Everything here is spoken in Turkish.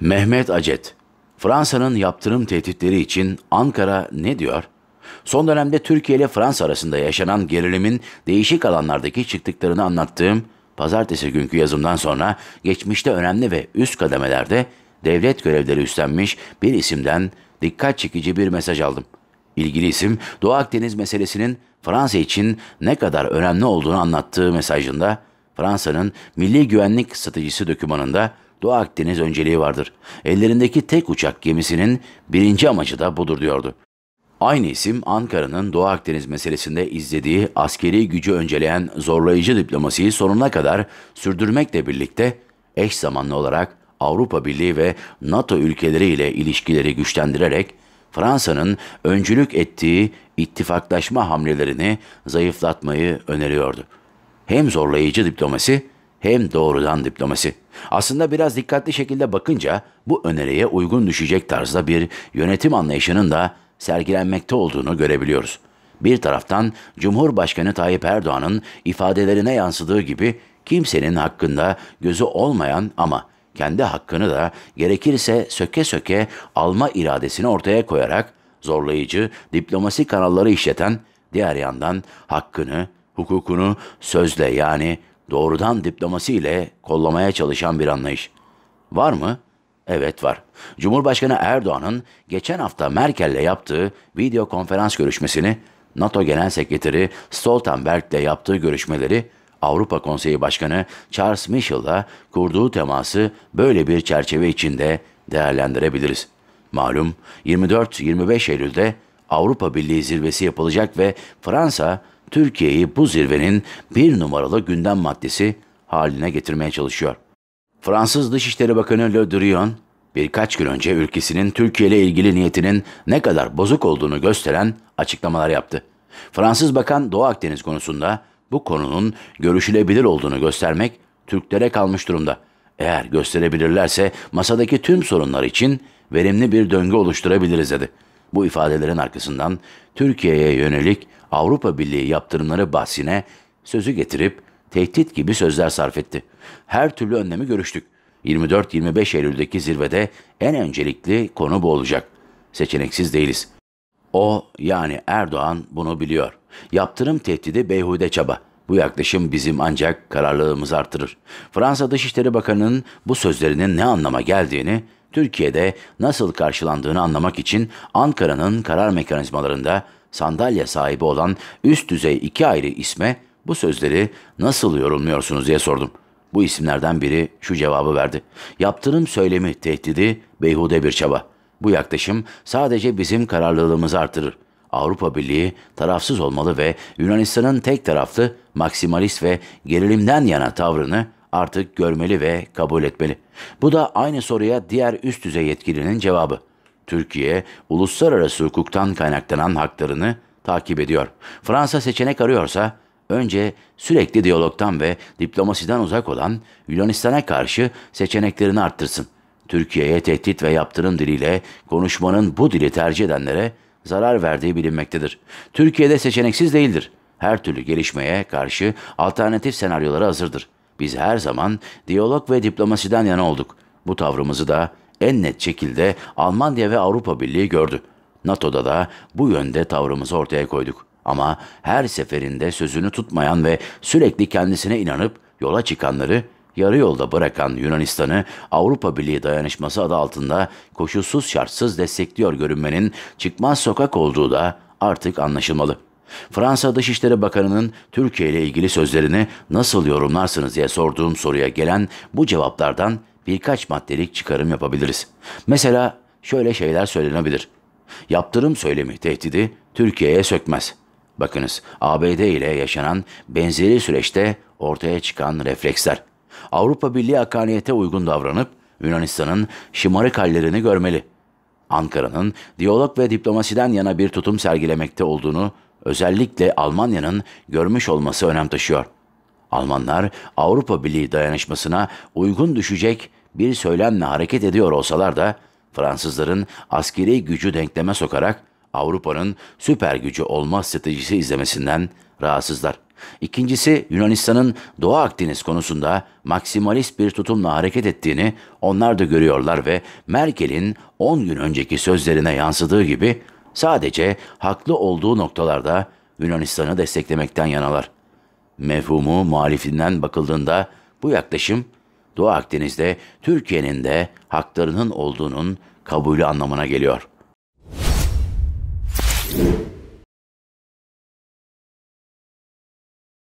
Mehmet Acet, Fransa'nın yaptırım tehditleri için Ankara ne diyor? Son dönemde Türkiye ile Fransa arasında yaşanan gerilimin değişik alanlardaki çıktıklarını anlattığım pazartesi günkü yazımdan sonra geçmişte önemli ve üst kademelerde devlet görevleri üstlenmiş bir isimden dikkat çekici bir mesaj aldım. İlgili isim Doğu Akdeniz meselesinin Fransa için ne kadar önemli olduğunu anlattığı mesajında Fransa'nın milli güvenlik stratejisi dokümanında Doğu Akdeniz önceliği vardır. Ellerindeki tek uçak gemisinin birinci amacı da budur diyordu. Aynı isim Ankara'nın Doğu Akdeniz meselesinde izlediği askeri gücü önceleyen zorlayıcı diplomasiyi sonuna kadar sürdürmekle birlikte eş zamanlı olarak Avrupa Birliği ve NATO ülkeleriyle ilişkileri güçlendirerek Fransa'nın öncülük ettiği ittifaklaşma hamlelerini zayıflatmayı öneriyordu. Hem zorlayıcı diplomasi hem doğrudan diplomasi. Aslında biraz dikkatli şekilde bakınca bu öneriye uygun düşecek tarzda bir yönetim anlayışının da sergilenmekte olduğunu görebiliyoruz. Bir taraftan Cumhurbaşkanı Tayyip Erdoğan'ın ifadelerine yansıdığı gibi kimsenin hakkında gözü olmayan ama kendi hakkını da gerekirse söke söke alma iradesini ortaya koyarak zorlayıcı diplomasi kanalları işleten diğer yandan hakkını, hukukunu sözle yani doğrudan diplomasi ile kollamaya çalışan bir anlayış. Var mı? Evet var. Cumhurbaşkanı Erdoğan'ın geçen hafta Merkel'le yaptığı video konferans görüşmesini, NATO Genel Sekreteri Stoltenberg'le yaptığı görüşmeleri, Avrupa Konseyi Başkanı Charles Michel'la kurduğu teması böyle bir çerçeve içinde değerlendirebiliriz. Malum 24-25 Eylül'de Avrupa Birliği zirvesi yapılacak ve Fransa Türkiye'yi bu zirvenin bir numaralı gündem maddesi haline getirmeye çalışıyor. Fransız Dışişleri Bakanı Le Drian, birkaç gün önce ülkesinin Türkiye ile ilgili niyetinin ne kadar bozuk olduğunu gösteren açıklamalar yaptı. Fransız Bakan Doğu Akdeniz konusunda bu konunun görüşülebilir olduğunu göstermek Türklere kalmış durumda. Eğer gösterebilirlerse masadaki tüm sorunlar için verimli bir döngü oluşturabiliriz dedi. Bu ifadelerin arkasından Türkiye'ye yönelik Avrupa Birliği yaptırımları bahsine sözü getirip tehdit gibi sözler sarf etti. Her türlü önlemi görüştük. 24-25 Eylül'deki zirvede en öncelikli konu bu olacak. Seçeneksiz değiliz. O yani Erdoğan bunu biliyor. Yaptırım tehdidi beyhude çaba. Bu yaklaşım bizim ancak kararlılığımızı artırır. Fransa Dışişleri Bakanı'nın bu sözlerinin ne anlama geldiğini Türkiye'de nasıl karşılandığını anlamak için Ankara'nın karar mekanizmalarında sandalye sahibi olan üst düzey iki ayrı isme bu sözleri nasıl yorumluyorsunuz diye sordum. Bu isimlerden biri şu cevabı verdi. Yaptırım söylemi tehdidi beyhude bir çaba. Bu yaklaşım sadece bizim kararlılığımızı artırır. Avrupa Birliği tarafsız olmalı ve Yunanistan'ın tek taraflı, maksimalist ve gerilimden yana tavrını artık görmeli ve kabul etmeli. Bu da aynı soruya diğer üst düzey yetkilinin cevabı. Türkiye, uluslararası hukuktan kaynaklanan haklarını takip ediyor. Fransa seçenek arıyorsa, önce sürekli diyalogtan ve diplomasiden uzak olan Yunanistan'a karşı seçeneklerini arttırsın. Türkiye'ye tehdit ve yaptırım diliyle konuşmanın bu dili tercih edenlere zarar verdiği bilinmektedir. Türkiye'de seçeneksiz değildir. Her türlü gelişmeye karşı alternatif senaryolara hazırdır. Biz her zaman diyalog ve diplomasiden yana olduk. Bu tavrımızı da en net şekilde Almanya ve Avrupa Birliği gördü. NATO'da da bu yönde tavrımızı ortaya koyduk. Ama her seferinde sözünü tutmayan ve sürekli kendisine inanıp yola çıkanları yarı yolda bırakan Yunanistan'ı Avrupa Birliği dayanışması adı altında koşulsuz şartsız destekliyor görünmenin çıkmaz sokak olduğu da artık anlaşılmalı.'' Fransa Dışişleri Bakanı'nın Türkiye ile ilgili sözlerini nasıl yorumlarsınız diye sorduğum soruya gelen bu cevaplardan birkaç maddelik çıkarım yapabiliriz. Mesela şöyle şeyler söylenebilir. Yaptırım söylemi tehdidi Türkiye'ye sökmez. Bakınız ABD ile yaşanan benzeri süreçte ortaya çıkan refleksler. Avrupa Birliği hakkaniyete uygun davranıp Yunanistan'ın şımarık hallerini görmeli. Ankara'nın diyalog ve diplomasiden yana bir tutum sergilemekte olduğunu özellikle Almanya'nın görmüş olması önem taşıyor. Almanlar Avrupa Birliği dayanışmasına uygun düşecek bir söylemle hareket ediyor olsalar da Fransızların askeri gücü denkleme sokarak Avrupa'nın süper gücü olma stratejisi izlemesinden rahatsızlar. İkincisi Yunanistan'ın Doğu Akdeniz konusunda maksimalist bir tutumla hareket ettiğini onlar da görüyorlar ve Merkel'in 10 gün önceki sözlerine yansıdığı gibi Sadece haklı olduğu noktalarda Yunanistan'ı desteklemekten yanalar. Mefhumu muhalifinden bakıldığında bu yaklaşım Doğu Akdeniz'de Türkiye'nin de haklarının olduğunun kabulü anlamına geliyor.